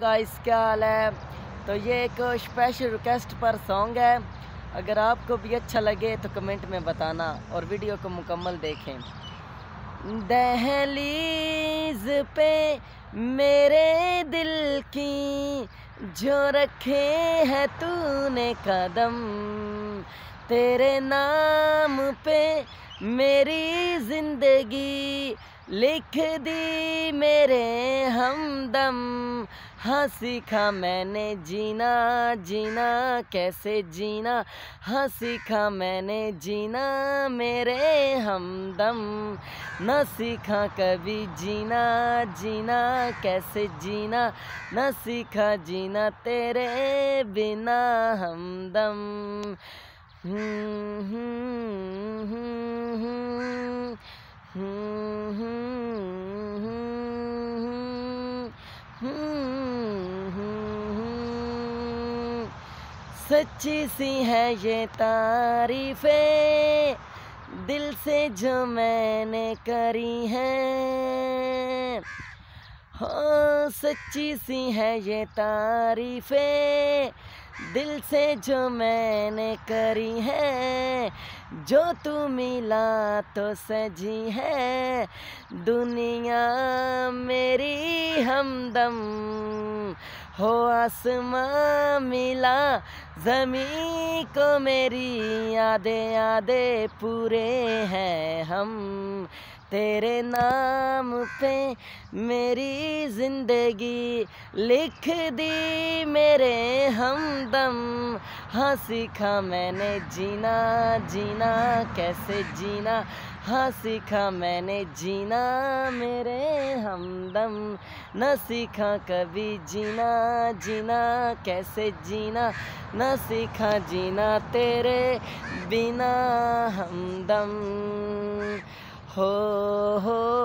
Guys तो क्या हाल है तो ये एक स्पेशल रिक्वेस्ट पर सॉन्ग है अगर आपको भी अच्छा लगे तो कमेंट में बताना और वीडियो को मुकम्मल देखें दहलीज पे मेरे दिल की जो रखे है तूने कदम तेरे नाम पे मेरी ज़िंदगी लिख दी मेरे हमदम हाँ सीखा मैंने जीना जीना कैसे जीना हाँ सीखा मैंने जीना मेरे हमदम न सीखा कभी जीना जीना कैसे जीना न सीखा जीना तेरे बिना हमदम हम्म हम्म हम्म, हम्म, हम्म। सच्ची सी है ये तारीफें दिल से जो मैंने करी है हो हाँ, सच्ची सी है ये तारीफें दिल से जो मैंने करी है जो तू मिला तो सजी है दुनिया मेरी हमदम हो आसमां मिला ज़मीं को मेरी यादें यादें पूरे हैं हम तेरे नाम पे मेरी ज़िंदगी लिख दी मेरे हमदम हाँ सीखा मैंने जीना जीना कैसे जीना हाँ सीखा मैंने जीना मेरे हमदम न सीखा कभी जीना जीना कैसे जीना न सीखा जीना तेरे बिना हमदम हो हो